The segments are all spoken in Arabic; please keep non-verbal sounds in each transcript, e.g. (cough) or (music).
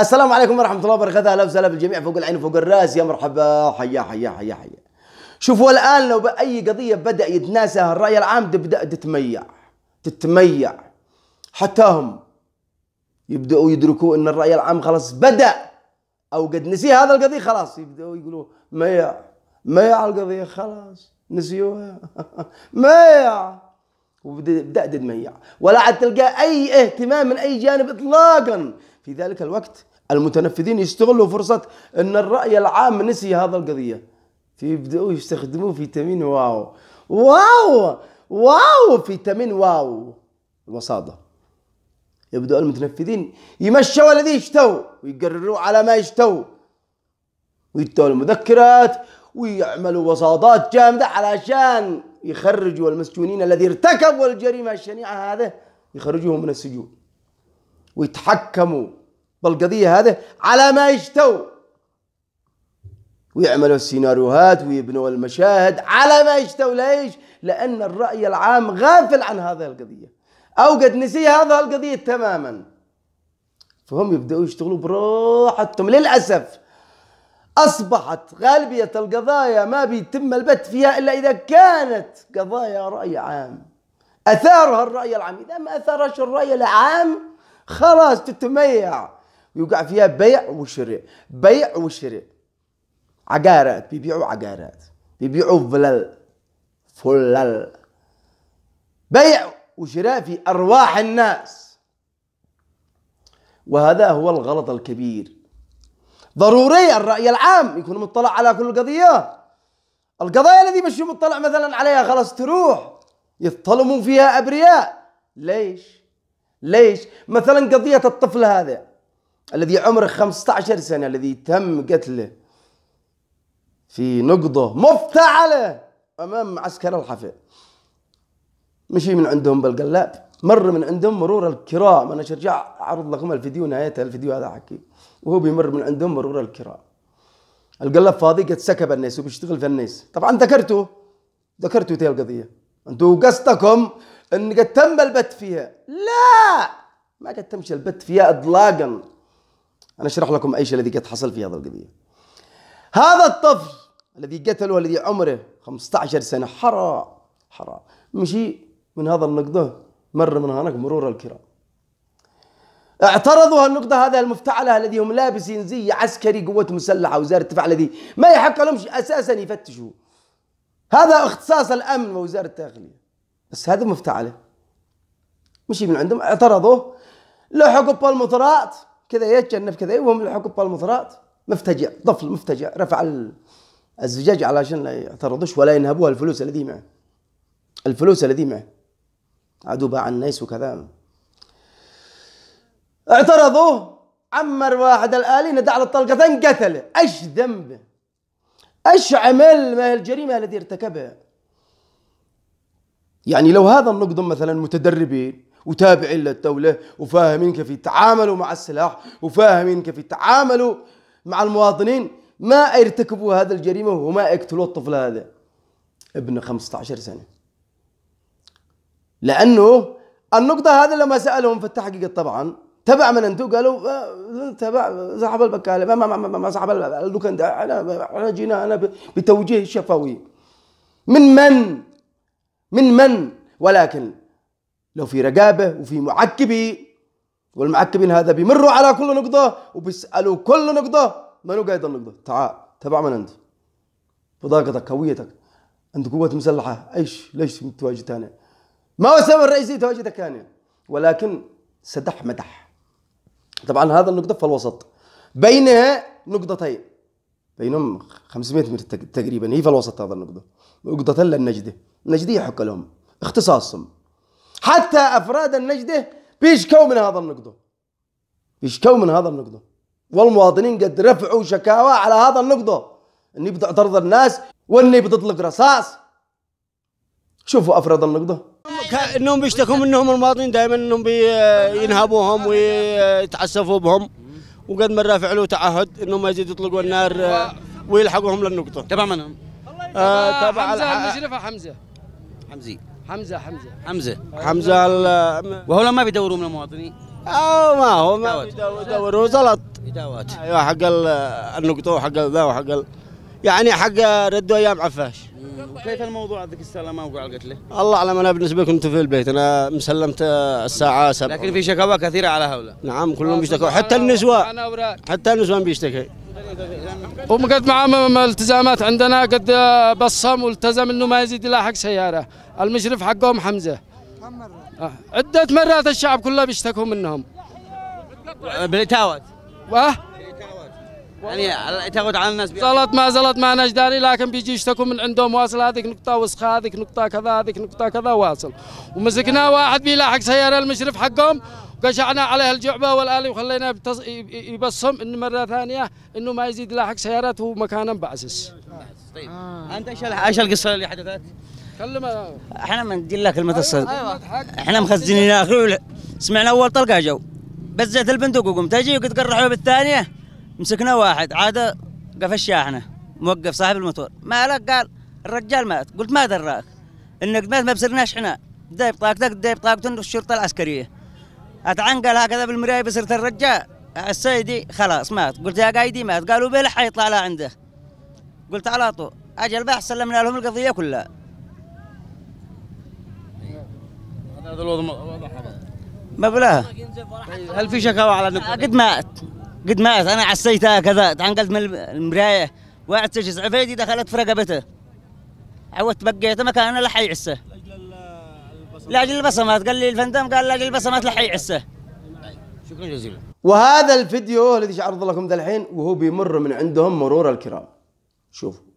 السلام عليكم ورحمه الله وبركاته اهلا وسهلا بالجميع فوق العين وفوق الراس يا مرحبا حيا حيا حيا حيا شوفوا الان لو باي قضيه بدا يتناسى الراي العام تبدا تتميع تتميع حتى هم يبداوا يدركوا ان الراي العام خلاص بدا او قد نسي هذا القضيه خلاص يبداوا يقولوا ميع ميع القضيه خلاص نسيوها (laughs) ميع وبدأ تتميع ولا عاد تلقى اي اهتمام من اي جانب اطلاقا في ذلك الوقت المتنفذين يستغلوا فرصة أن الرأي العام نسي هذا القضية فيبدأوا يستخدموا فيتامين واو واو واو فيتامين واو الوساطة يبدأ المتنفذين يمشوا الذي يشتوا ويقرروا على ما يشتوا ويتوا المذكرات ويعملوا وساطات جامدة علشان يخرجوا المسجونين الذي ارتكبوا الجريمة الشنيعة هذه يخرجوهم من السجون ويتحكموا بالقضية هذه على ما يشتوا ويعملوا السيناريوهات ويبنوا المشاهد على ما يشتوا ليش؟ لأن الرأي العام غافل عن هذه القضية أو قد نسي هذه القضية تماما فهم يبدأوا يشتغلوا براحتهم للأسف أصبحت غالبية القضايا ما بيتم البت فيها إلا إذا كانت قضايا رأي عام أثارها الرأي العام إذا ما أثارش الرأي العام خلاص تتميع يوقع فيها بيع وشراء بيع وشراء عقارات بيبيعوا عقارات بيبيعوا فلل فلل بيع وشراء في أرواح الناس وهذا هو الغلط الكبير ضروري الرأي العام يكون مطلع على كل القضية القضايا الذي مش مطلع مثلا عليها خلاص تروح يظلموا فيها أبرياء ليش؟ ليش؟ مثلا قضية الطفل هذا الذي عمره 15 سنة الذي تم قتله في نقضة مفتعلة أمام معسكر الحفاء مشي من عندهم بالقلاب مر من عندهم مرور الكرام أنا شرجع أعرض لكم الفيديو نهاية الفيديو هذا حكي وهو بيمر من عندهم مرور الكرام القلاب فاضي قد سكب الناس وبيشتغل في الناس طبعا ذكرته ذكرتوا تي القضية أنتوا قصدكم أن قد تم البت فيها لا ما قد تمشي البت فيها إطلاقا أنا أشرح لكم ايش الذي قد حصل في هذا القضية هذا الطفل الذي قتله الذي عمره 15 سنة حرام حرام مشي من هذا النقطه مر من هناك مرور الكرام اعترضوا النقطة هذا المفتعلة الذي هم لابسين زي عسكري قوة مسلحة وزارة الدفاع الذي ما يحق لهم أساسا يفتشوا هذا اختصاص الأمن ووزارة الداخلية بس هذا مفتعلة مشي من عندهم اعترضوا لحقوا بالمطرات كذا يتجنب كذا وهم الحقب بالمطرات مفتجع طفل مفتجع رفع الزجاج علشان لا يعترضش ولا ينهبوها الفلوس الذي معه الفلوس الذي معه عدو باع الناس وكذا اعترضوا عمر واحد الآلي ندع على الطلقة انقتل ايش ذنبه ايش عمل ما الجريمة الذي ارتكبها يعني لو هذا النقد مثلا متدربين وتابعين للدولة وفاهمين كيف يتعاملوا مع السلاح وفاهمين كيف يتعاملوا مع المواطنين ما يرتكبوا هذا الجريمة وما يقتلوا الطفل هذا ابن 15 سنة لأنه النقطة هذه لما سألهم في التحقيق طبعا تبع من انتم قالوا آه، تبع صاحب البكالة ما ما ما, ما صاحب ده انا انا جينا انا بتوجيه شفوي من من من من ولكن لو في رقابة وفي معكبين والمعكبين هذا بيمروا على كل نقطة وبيسألوا كل نقطة منو قايد النقطة تعال تبع من أنت بطاقتك هويتك أنت قوة مسلحة أيش ليش متواجد تاني ما هو السبب الرئيسي تواجدك تاني ولكن سدح مدح طبعا هذا النقطة في الوسط بينها نقطتين بينهم 500 متر تقريبا هي في الوسط هذا النقطة نقطة للنجدة النجدية حق لهم اختصاصهم حتى أفراد النجدة بيشكوا من هذا النقطه بيشكوا من هذا النقطه والمواطنين قد رفعوا شكاوى على هذا النقطه اني بتعترض الناس واني بتطلق رصاص شوفوا افراد النقطه انهم بيشتكوا منهم المواطنين دائما انهم بينهبوهم ويتعسفوا بهم وقد مره فعلوا تعهد انهم ما يزيدوا يطلقوا النار ويلحقوهم للنقطه تبع منهم؟ آه، تبع حمزه حمزه حمزي حمزه حمزه حمزه حمزه وهو ما بيدوروا من المواطنين أو آه، ما هو ما بيدوروا زلط اداوات ايوه حق النقطه وحق ذا وحق ال... يعني حق ردوا ايام عفاش كيف الموضوع ذيك الساعه ما وقع القتله؟ الله اعلم انا بالنسبه كنت في البيت انا مسلمت الساعه 7 لكن في شكاوى كثيره على هؤلاء نعم كلهم بيشتكوا حتى النسوان حتى النسوان بيشتكي وقد مع التزامات عندنا قد بصم والتزم انه ما يزيد الا حق سياره المشرف حقهم حمزه كم مره؟ آه، عده مرات الشعب كله بيشتكوا منهم بالتاوت واه يعني تاخذ على الناس زلط ما زلط ما انا لكن بيجي يشتكوا من عندهم واصل هذيك نقطه وسخه هذيك نقطه كذا هذيك نقطه كذا واصل ومسكنا واحد بيلاحق سياره المشرف حقهم قشعنا عليها الجعبه والالي وخلينا بتص... يبصم ان مره ثانيه انه ما يزيد لاحق سيارات ومكانا بعسس طيب آه. انت ايش ايش القصه اللي حدثت؟ كلمه احنا ما ندير لك كلمه الصدق أيوة. أيوة، احنا مخزنين ناكل سمعنا اول طلقه جو بزت البندق وقمت اجي وقلت قرحوا بالثانيه مسكنا واحد عاد قفش احنا موقف صاحب الموتور مالك قال الرجال مات قلت ما دراك انك مات ما بصرناش احنا دايب طاقتك دايب طاقتك الشرطه العسكريه اتعنقل هكذا بالمرايه بصرت الرجال السيدي خلاص مات قلت يا قايدي مات قالوا بلح حيطلع لا عنده قلت على طول اجل بحث سلمنا لهم القضيه كلها هذا الوضع واضح مبلاه هل في شكاوى على قد مات قد مات انا عسيتها هكذا تعنقلت من المرايه واحد سجس عفيدي دخلت في رقبته عودت بقيته مكان لا حيعسه لاجل البصمات قال لي الفندم قال لاجل البصمات لحي عسه شكرا جزيلا وهذا الفيديو الذي عرض لكم ذا الحين وهو بيمر من عندهم مرور الكرام شوفوا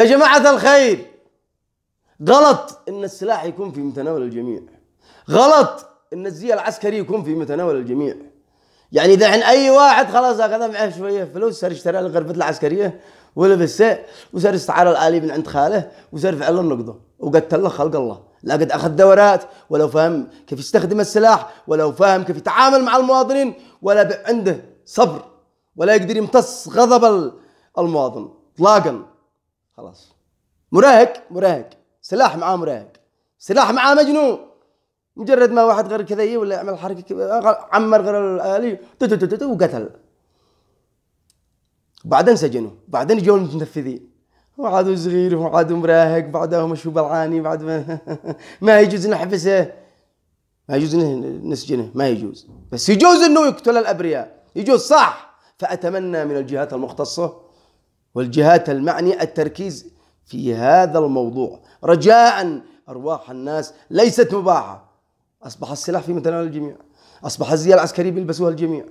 يا جماعة الخير غلط ان السلاح يكون في متناول الجميع غلط ان الزي العسكري يكون في متناول الجميع يعني دحين اي واحد خلاص اخذ معه شويه فلوس صار اشترى له غرفه العسكريه ولبسه وصار استعار الالي من عند خاله وصار فعل له النقضه وقتل له خلق الله لا قد اخذ دورات ولو فهم كيف يستخدم السلاح ولو فهم كيف يتعامل مع المواطنين ولا عنده صبر ولا يقدر يمتص غضب المواطن اطلاقا خلاص مراهق مراهق سلاح معاه مراهق سلاح معاه مجنون مجرد ما واحد غير كذا ولا يعمل حركه عمر غير الالي وقتل بعدين سجنوا بعدين جو المتنفذين وعادوا صغير وعادوا مراهق بعده مشو بلعاني بعد ما, (laughs) ما يجوز نحبسه ما يجوز نسجنه ما يجوز بس يجوز انه يقتل الابرياء يجوز صح فاتمنى من الجهات المختصه والجهات المعني التركيز في هذا الموضوع رجاء أرواح الناس ليست مباحة أصبح السلاح في متناول الجميع أصبح الزي العسكري بيلبسوها الجميع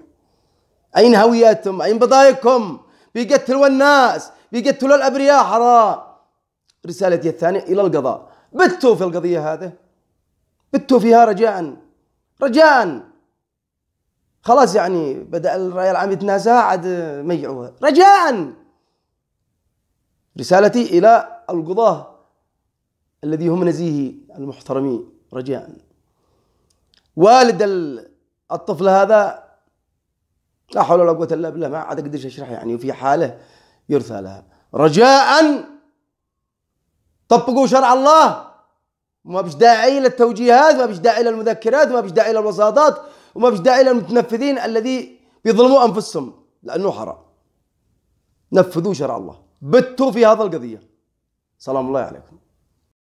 أين هوياتهم أين بضايقكم بيقتلوا الناس بيقتلوا الأبرياء حرام رسالتي الثانية إلى القضاء بتوا في القضية هذه بتوا فيها رجاء رجاء خلاص يعني بدأ الرأي العام يتنازع عاد ميعوها رجاء رسالتي إلى القضاة الذي هم نزيه المحترمين رجاء والد الطفل هذا لا حول ولا قوة إلا بالله ما عاد أقدر أشرح يعني وفي حالة يرثى لها رجاء طبقوا شرع الله ما بش داعي للتوجيهات ما بش داعي للمذكرات ما بش داعي للوساطات وما بش داعي للمتنفذين الذي بيظلموا أنفسهم لأنه حرام نفذوا شرع الله بتوا في هذا القضية سلام الله عليكم